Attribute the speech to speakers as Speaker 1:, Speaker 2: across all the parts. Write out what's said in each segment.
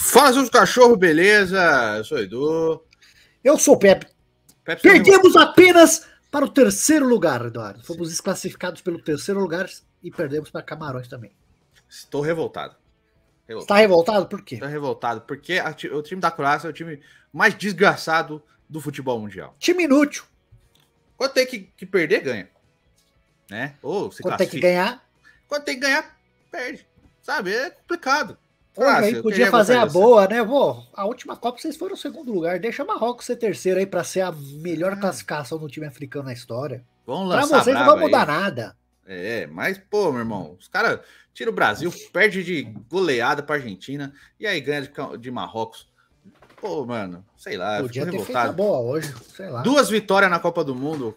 Speaker 1: faz os cachorro, beleza? Eu sou Edu. Eu sou o Pepe. Pepe Perdemos tá apenas para o terceiro lugar, Eduardo. Fomos Sim. desclassificados pelo terceiro lugar e perdemos para Camarote também.
Speaker 2: Estou revoltado. revoltado. Está revoltado? Por quê? Estou revoltado porque a, o time da Croácia é o time mais desgraçado do futebol mundial. Time inútil. Quanto tem que, que perder, ganha. Né?
Speaker 1: Ou se Quanto classifica. tem que ganhar? Quanto tem que ganhar, perde. Sabe? É complicado.
Speaker 2: Porra, ah, aí podia fazer a boa,
Speaker 1: né? Vô, a última Copa vocês foram segundo lugar. Deixa Marrocos ser terceiro aí para ser a melhor hum. classificação do time africano na história.
Speaker 2: Vamos lançar pra vocês não vai mudar aí. nada. É, mas, pô, meu irmão, os caras tiram o Brasil, perde de goleada pra Argentina e aí ganha de, de Marrocos. Pô, mano, sei lá, podia ter revoltado. boa
Speaker 1: hoje, sei lá. Duas
Speaker 2: vitórias na Copa do Mundo,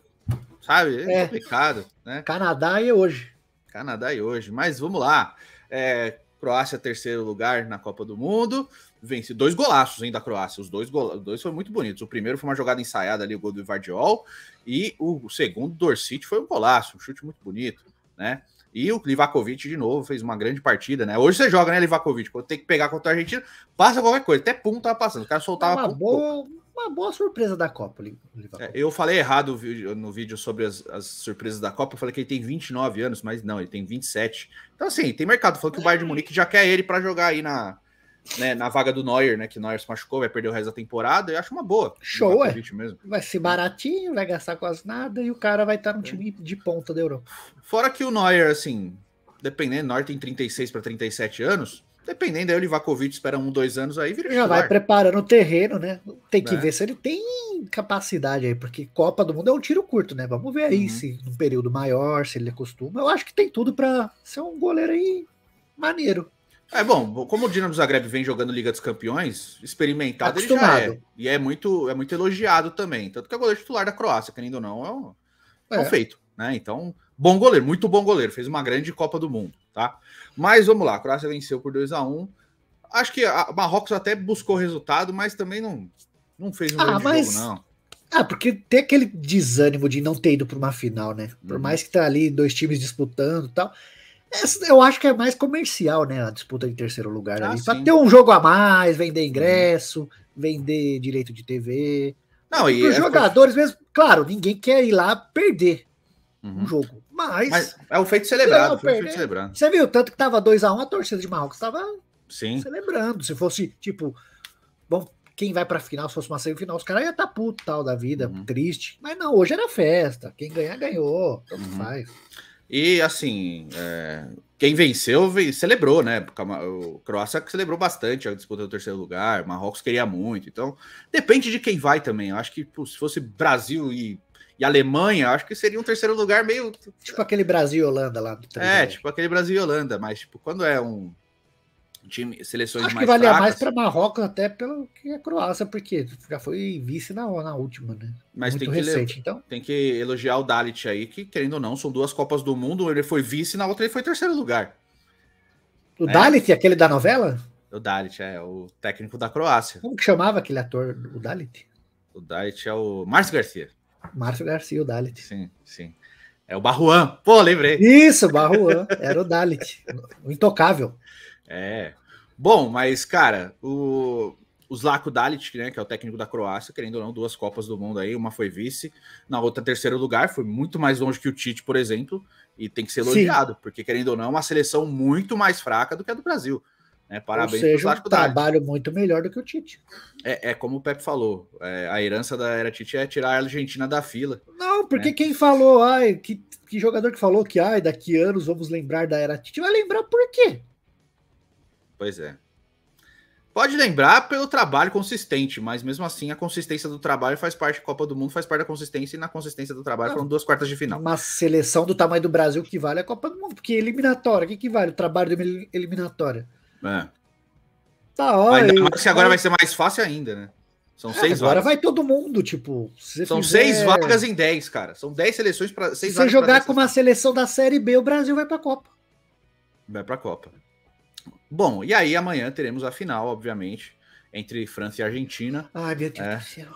Speaker 2: sabe? É, é complicado, né? Canadá e hoje. Canadá e hoje, mas vamos lá. É, Croácia, terceiro lugar na Copa do Mundo. Vence dois golaços ainda da Croácia. Os dois, gola... dois foram muito bonitos. O primeiro foi uma jogada ensaiada ali, o gol do Vardiol. E o segundo, Dorsit, foi um golaço, um chute muito bonito, né? E o Livakovic, de novo, fez uma grande partida, né? Hoje você joga, né, Livakovic? Quando tem que pegar contra a Argentina, passa qualquer coisa. Até pum tava passando. O cara soltava. É uma, boa,
Speaker 1: uma boa surpresa da Copa.
Speaker 2: É, eu falei errado no vídeo sobre as, as, surpresas da Copa. Eu falei que ele tem 29 anos, mas não, ele tem 27. Então, assim, tem mercado. Falou que o Bayern de Munique já quer ele para jogar aí na, né, na vaga do Neuer, né? Que Neuer se machucou, vai perder o resto da temporada. Eu acho uma boa. Show, é. Mesmo.
Speaker 1: Vai ser baratinho, vai gastar quase nada e o cara vai estar num time de ponta da Europa.
Speaker 2: Fora que o Neuer, assim, dependendo, o Neuer tem 36 para 37 anos. Dependendo aí, o Livakovic espera um, dois anos aí, vira Já vai
Speaker 1: preparando o terreno, né? Tem que é. ver se ele tem capacidade aí, porque Copa do Mundo é um tiro curto, né? Vamos ver aí uhum. se num período maior, se ele acostuma. Eu acho que tem tudo para ser um goleiro aí maneiro. É bom, como o
Speaker 2: Dinamo Zagreb vem jogando Liga dos Campeões, experimentado Acostumado. ele já é. E é muito, é muito elogiado também. Tanto que é goleiro titular da Croácia, querendo ou não, é um, é. é um feito. Né? Então, bom goleiro, muito bom goleiro. Fez uma grande Copa do Mundo tá? Mas vamos lá, a Croácia venceu por 2 a 1 Acho que a Marrocos até buscou resultado, mas também não, não fez um ah, grande mas... jogo, não.
Speaker 1: Ah, porque tem aquele desânimo de não ter ido para uma final, né? Por uhum. mais que tá ali dois times disputando e tal. Eu acho que é mais comercial, né? A disputa de terceiro lugar ah, ali. ter um jogo a mais, vender ingresso, uhum. vender direito de TV. Não, e. Os é jogadores por... mesmo. Claro, ninguém quer ir lá perder uhum. um jogo. Mas, Mas é um feito celebrado. Foi é um feito celebrado. Você viu, tanto que tava 2x1, um, a torcida de Marrocos tava celebrando. Se fosse, tipo, bom, quem vai pra final, se fosse uma semifinal, os caras iam estar tá puto tal da vida, uhum. triste. Mas não, hoje era festa. Quem ganhar, ganhou. Tanto uhum. faz.
Speaker 2: E assim, é, quem venceu celebrou, né? O Croácia celebrou bastante a disputa do terceiro lugar, Marrocos queria muito. Então, depende de quem vai também. Eu acho que pô, se fosse Brasil e e Alemanha, acho que seria um terceiro lugar meio.
Speaker 1: Tipo aquele Brasil e Holanda lá do 3 É, tipo
Speaker 2: aquele Brasil e Holanda, mas tipo, quando é um time, seleções acho mais. Acho que valia mais para
Speaker 1: Marrocos até pelo que a é Croácia, porque já foi vice na, na última, né? Mas Muito tem que, recente,
Speaker 2: então. tem que elogiar o Dalit aí, que querendo ou não, são duas Copas do Mundo, ele foi vice, na outra ele foi terceiro lugar.
Speaker 1: O né? Dalit, aquele da novela?
Speaker 2: O Dalit, é, o técnico da Croácia. Como
Speaker 1: que chamava aquele ator, o Dalit? O Dalit é o Márcio Garcia. Márcio Garcia, o Dalit. Sim, sim. É o Barruan. Pô, lembrei. Isso, Barruan. Era o Dalit. o intocável. É. Bom,
Speaker 2: mas, cara, o, o Zlako né, que é o técnico da Croácia, querendo ou não, duas Copas do Mundo aí, uma foi vice, na outra terceiro lugar, foi muito mais longe que o Tite, por exemplo, e tem que ser elogiado, Sim. porque querendo ou não, é uma seleção muito mais fraca do que a do Brasil. Né? Parabéns. Ou seja, um
Speaker 1: trabalho muito melhor do que o Tite.
Speaker 2: É, é como o Pepe falou, é, a herança da era Tite é tirar a Argentina da fila.
Speaker 1: Não, porque né? quem falou, ai, que, que jogador que falou que ai, daqui anos vamos lembrar da era Tite, vai lembrar por quê?
Speaker 2: Pois é. Pode lembrar pelo trabalho consistente, mas mesmo assim a consistência do trabalho faz parte, da Copa do Mundo faz parte da consistência, e na consistência do trabalho ah, foram duas quartas de final. Uma
Speaker 1: seleção do tamanho do Brasil que vale a Copa do Mundo, porque eliminatória, o que, que vale o trabalho de eliminatória? É. Tá, olha ainda mais que agora vai ser mais
Speaker 2: fácil ainda, né? São seis é, agora vagas. vai
Speaker 1: todo mundo, tipo.
Speaker 2: Se São fizer... seis vagas em dez, cara. São dez seleções para seis. Se você jogar
Speaker 1: com uma seleção da Série B, o Brasil vai para a Copa.
Speaker 2: Vai para a Copa. Bom, e aí amanhã teremos a final, obviamente, entre França e Argentina. Ai, meu Deus é. do céu.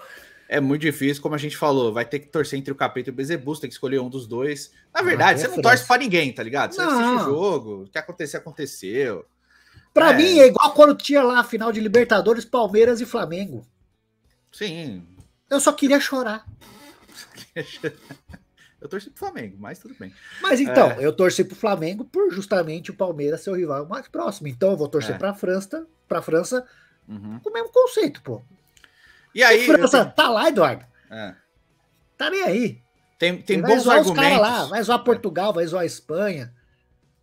Speaker 2: É muito difícil, como a gente falou, vai ter que torcer entre o Capeta e o Bezebus, tem que escolher um dos dois. Na ah, verdade, ah, é você não torce para ninguém, tá ligado? Você não. assiste o jogo, o que aconteceu, aconteceu. Para é. mim é igual
Speaker 1: quando tinha lá a final de Libertadores, Palmeiras e Flamengo. Sim. Eu só queria chorar. Eu torci pro Flamengo, mas tudo bem. Mas então, é. eu torci pro Flamengo por justamente o Palmeiras ser o rival mais próximo. Então eu vou torcer é. pra França, pra França uhum. com o mesmo conceito, pô. E aí. E França, tenho... tá lá, Eduardo. É. Tá nem aí. Tem, tem Ele bons vai zoar argumentos. caras lá, vai zoar Portugal, vai zoar Espanha,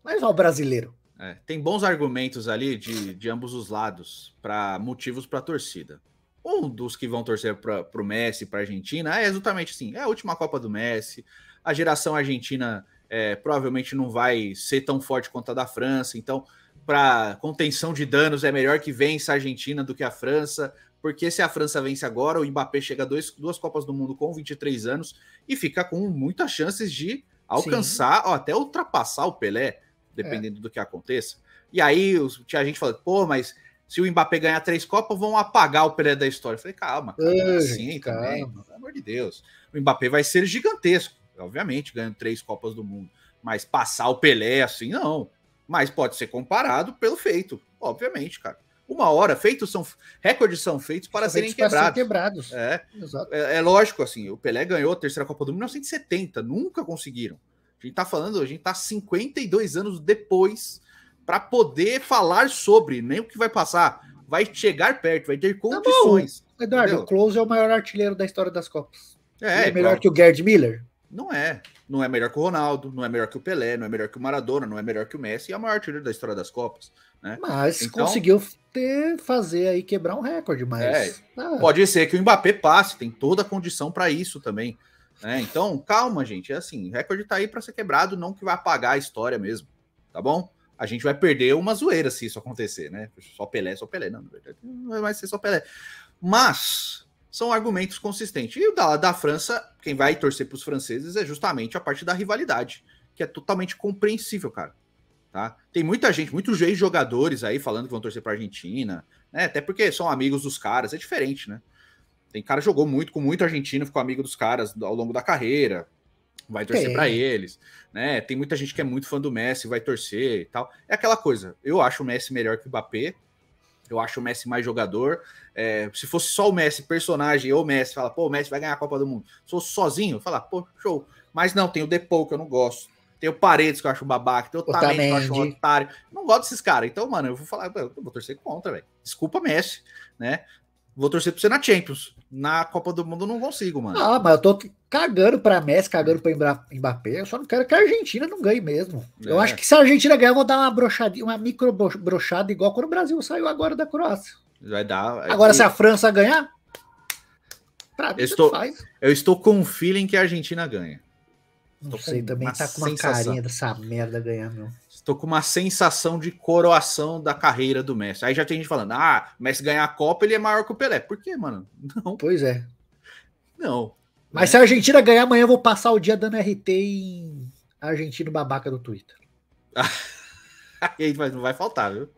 Speaker 1: vai zoar o brasileiro.
Speaker 2: É, tem bons argumentos ali de, de ambos os lados para motivos para a torcida. Um dos que vão torcer para o Messi, para a Argentina, é exatamente assim: é a última Copa do Messi, a geração argentina é, provavelmente não vai ser tão forte quanto a da França, então, para contenção de danos, é melhor que vença a Argentina do que a França, porque se a França vence agora, o Mbappé chega a dois, duas Copas do Mundo com 23 anos e fica com muitas chances de alcançar Sim. ou até ultrapassar o Pelé dependendo é. do que aconteça. E aí os, tinha gente falando, pô, mas se o Mbappé ganhar três Copas, vão apagar o Pelé da história. Eu falei, calma, cara, Ei, calma. também, pelo amor de Deus. O Mbappé vai ser gigantesco, obviamente, ganhando três Copas do Mundo. Mas passar o Pelé assim, não. Mas pode ser comparado pelo feito, obviamente, cara uma hora, feitos são recordes são feitos para serem quebrados.
Speaker 1: quebrados. É, é, é,
Speaker 2: lógico assim, o Pelé ganhou a terceira Copa do Mundo em 1970, nunca conseguiram. A gente tá falando, a gente tá 52 anos depois para poder falar sobre, nem o que vai passar. Vai chegar perto, vai ter tá condições.
Speaker 1: Tá Eduardo, entendeu? o Close é o maior artilheiro da história das Copas. É, é melhor claro. que o Gerd Miller?
Speaker 2: Não é. Não é melhor que o Ronaldo, não é melhor que o Pelé, não é melhor que o Maradona, não é melhor que o Messi, é o maior artilheiro da história das Copas. Né? Mas então, conseguiu
Speaker 1: ter, fazer aí quebrar um recorde, mas. É, ah. Pode
Speaker 2: ser que o Mbappé passe, tem toda a condição para isso também. Né? Então, calma, gente. É assim, o recorde tá aí para ser quebrado, não que vai apagar a história mesmo, tá bom? A gente vai perder uma zoeira se isso acontecer, né? Só Pelé, só Pelé. Não, na verdade, não vai ser só Pelé. Mas são argumentos consistentes. E o da, da França, quem vai torcer para os franceses é justamente a parte da rivalidade, que é totalmente compreensível, cara. Tá? Tem muita gente, muitos jogadores aí falando que vão torcer para Argentina, né? Até porque são amigos dos caras, é diferente, né? Tem cara que jogou muito com muito argentino, ficou amigo dos caras ao longo da carreira, vai torcer para eles, né? Tem muita gente que é muito fã do Messi, vai torcer e tal. É aquela coisa. Eu acho o Messi melhor que o Mbappé. Eu acho o Messi mais jogador. É, se fosse só o Messi, personagem, ou o Messi, fala, pô, o Messi vai ganhar a Copa do Mundo. Se fosse sozinho, fala, pô, show. Mas não, tem o Depou, que eu não gosto. Tem o Paredes, que eu acho babaca. Tem o Otamendi, que eu acho um otário. Não gosto desses caras. Então, mano, eu vou falar, eu vou torcer contra,
Speaker 1: velho. Desculpa, Messi, né? Vou torcer pra você na Champions. Na Copa do Mundo eu não consigo, mano. Ah, mas eu tô cagando pra Messi, cagando pra Mbappé. Eu só não quero que a Argentina não ganhe mesmo. É. Eu acho que se a Argentina ganhar, eu vou dar uma brochadinha, uma micro brochada, igual quando o Brasil saiu agora da Croácia.
Speaker 2: Vai dar. É agora, e... se a
Speaker 1: França ganhar, pra mim, eu estou, faz.
Speaker 2: eu estou com o um feeling que a Argentina ganha.
Speaker 1: Não Estou sei, também tá com uma sensação. carinha dessa merda ganhando. tô
Speaker 2: Estou com uma sensação de coroação da carreira do Messi. Aí já tem gente falando, ah, o Messi ganhar a Copa, ele é maior que o Pelé. Por quê, mano?
Speaker 1: Não. Pois é. Não. Mas se a Argentina ganhar amanhã, eu vou passar o dia dando RT em argentino babaca do Twitter.
Speaker 2: Aí mas não vai faltar, viu?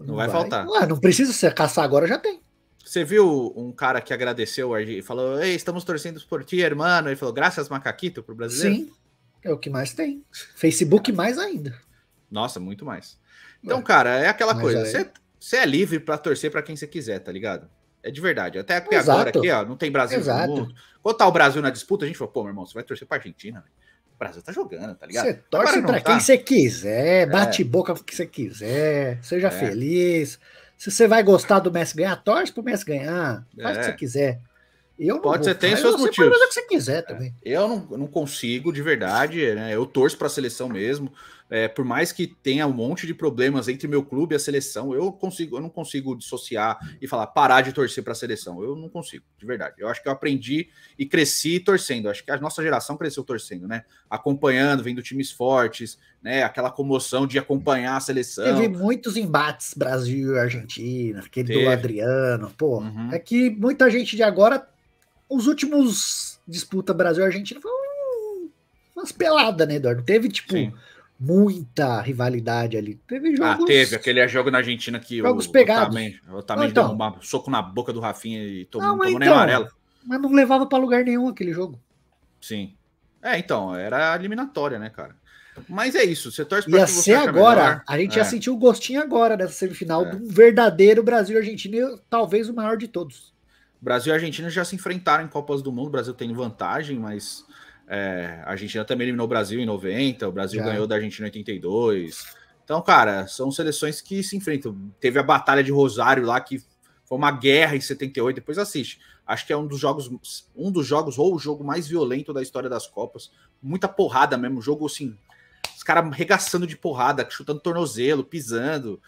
Speaker 2: Não, não vai, vai, faltar. Ué,
Speaker 1: não precisa ser caçar agora, já tem.
Speaker 2: Você viu um cara que agradeceu e falou: Ei, estamos torcendo por ti, irmão. Ele falou: Graças, Macaquito, pro brasileiro.
Speaker 1: Sim. É o que mais tem. Facebook mais ainda.
Speaker 2: Nossa, muito mais. Então, cara, é aquela coisa. Você é... livre para torcer para quem você quiser, tá ligado? É de verdade. Até Exato. agora aqui, ó, não tem Brasil Exato. no mundo. Quando tá o Brasil na disputa, a gente falou, pô, meu irmão, você vai torcer pra Argentina, O Brasil tá jogando, tá ligado? Você torce pra tá. quem
Speaker 1: você quiser, é. bate é. boca com que você quiser, seja é. feliz. Se você vai gostar do Messi ganhar, torce pro Messi ganhar. Faz o que você é. quiser. Eu Pode ser, tem seus motivos. Pode fazer o que você quiser também.
Speaker 2: É, eu não, não consigo, de verdade, né? Eu torço para a seleção mesmo. É, por mais que tenha um monte de problemas entre meu clube e a seleção, eu consigo, eu não consigo dissociar e falar parar de torcer para a seleção. Eu não consigo, de verdade. Eu acho que eu aprendi e cresci torcendo. Acho que a nossa geração cresceu torcendo, né? Acompanhando, vendo times fortes, né? Aquela comoção de acompanhar a seleção. Teve
Speaker 1: muitos embates Brasil e Argentina, aquele Teve. do Adriano, pô. Uhum. É que muita gente de agora, os últimos disputa Brasil e Argentina foram umas peladas, né, Eduardo? Teve tipo Sim muita rivalidade ali. Teve ah, jogos. Ah,
Speaker 2: teve. Aquele é jogo na Argentina que jogos o, pegados. o Otamendi então, deu um soco na boca do Rafinha e tomou, não, tomou então, nem amarelo.
Speaker 1: Mas não levava para lugar nenhum aquele jogo.
Speaker 2: Sim. É, então, era eliminatória, né, cara? Mas é isso, você torce para ser assim agora, melhor. a gente é. já sentiu
Speaker 1: o gostinho agora dessa semifinal é. um verdadeiro Brasil-Argentina, talvez o maior de todos.
Speaker 2: Brasil e Argentina já se enfrentaram em Copas do Mundo, o Brasil tem vantagem, mas é, a Argentina também eliminou o Brasil em 90, o Brasil Já. ganhou da Argentina em 82. Então, cara, são seleções que se enfrentam. Teve a Batalha de Rosário lá, que foi uma guerra em 78, depois assiste. Acho que é um dos jogos, um dos jogos, ou o jogo mais violento da história das Copas. Muita porrada mesmo, jogo assim, os caras regaçando de porrada, chutando tornozelo, pisando.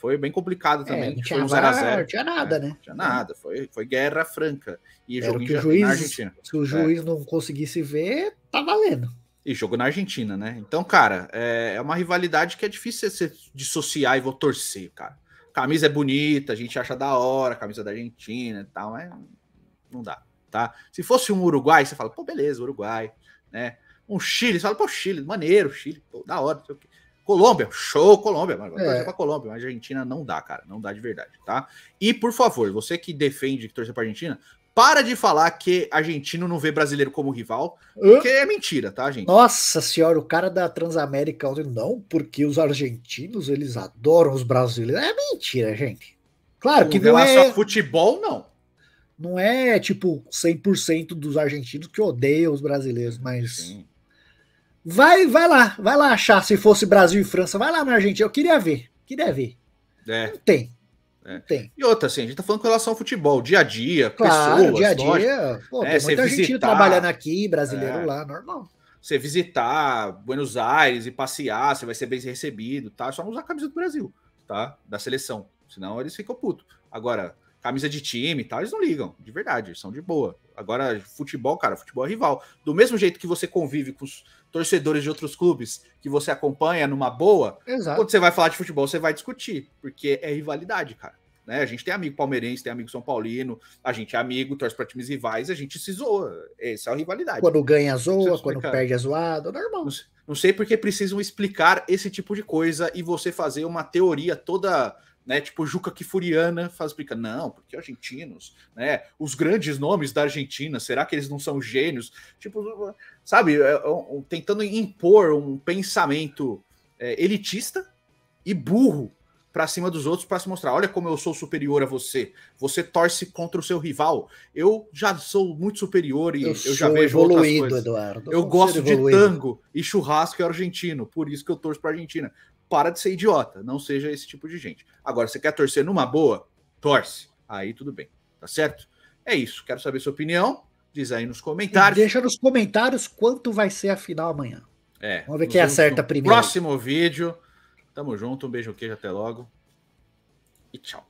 Speaker 2: Foi bem complicado é, também. É, não, tinha um zero zero. não tinha
Speaker 1: nada, é, né? Não tinha nada.
Speaker 2: Foi, foi guerra franca. E Era jogo que o juiz, Se o juiz
Speaker 1: não conseguisse ver, tá valendo.
Speaker 2: E jogo na Argentina, né? Então, cara, é, é, uma rivalidade que é difícil você dissociar e vou torcer, cara. Camisa é bonita, a gente acha da hora, camisa da Argentina e tal, mas não dá, tá? Se fosse um Uruguai, você fala, pô, beleza, Uruguai, né? Um Chile, você fala, pô, Chile, maneiro, Chile, pô, da hora, não sei o quê. Colômbia, show Colômbia, mas é. torcer pra Colômbia, mas Argentina não dá, cara, não dá de verdade, tá? E por favor, você que defende que torcer pra Argentina, para de falar que argentino não vê brasileiro como rival, porque é mentira, tá, gente?
Speaker 1: Nossa senhora, o cara da Transamérica não, porque os argentinos eles adoram os brasileiros. É mentira, gente. Claro que não, não é só
Speaker 2: futebol,
Speaker 1: não. Não é tipo 100% dos argentinos que odeiam os brasileiros, mas Sim. Vai, vai lá, vai lá achar se fosse Brasil e França, vai lá na Argentina, eu queria ver, queria ver. É. Não tem.
Speaker 2: É. tem. E outra, assim, a gente tá falando com relação ao futebol, dia a dia, claro, pessoas, dia a dia, pô, é, tem muita visitar, argentino trabalhando
Speaker 1: aqui, brasileiro é. lá, normal.
Speaker 2: Você visitar Buenos Aires e passear, você vai ser bem recebido, tá? É só não usar a camisa do Brasil, tá? Da seleção, senão eles ficam putos. Agora, camisa de time e tal, eles não ligam, de verdade, eles são de boa. Agora, futebol, cara, futebol é rival. Do mesmo jeito que você convive com os torcedores de outros clubes que você acompanha numa boa, Exato. quando você vai falar de futebol, você vai discutir, porque é rivalidade, cara. Né? A gente tem amigo palmeirense, tem amigo São Paulino, a gente é amigo, torce para times rivais, a gente se zoa. Essa é a rivalidade. Quando
Speaker 1: ganha, zoa, quando perde, é zoado, é normal. Não, não sei porque precisam
Speaker 2: explicar esse tipo de coisa e você fazer uma teoria toda né? Tipo Juca Kifuriana faz brinca, não, porque argentinos, né? Os grandes nomes da Argentina, será que eles não são gênios? Tipo, sabe, é, é tentando impor um pensamento é, elitista e burro para cima dos outros para se mostrar, olha como eu sou superior a você. Você torce contra o seu rival. Eu já sou muito superior e eu, eu já vejo evoluído, Eduardo. Eu, eu gosto de tango e churrasco é argentino, por isso que eu torço para Argentina para de ser idiota, não seja esse tipo de gente. Agora, você quer torcer numa boa? Torce. Aí tudo bem, tá certo? É isso, quero saber sua opinião. Diz aí nos
Speaker 1: comentários. E deixa nos comentários quanto vai ser a final amanhã.
Speaker 2: É. Vamos ver quem acerta primeiro. Próximo vídeo. Tamo junto, um beijo, queijo, até logo. E tchau.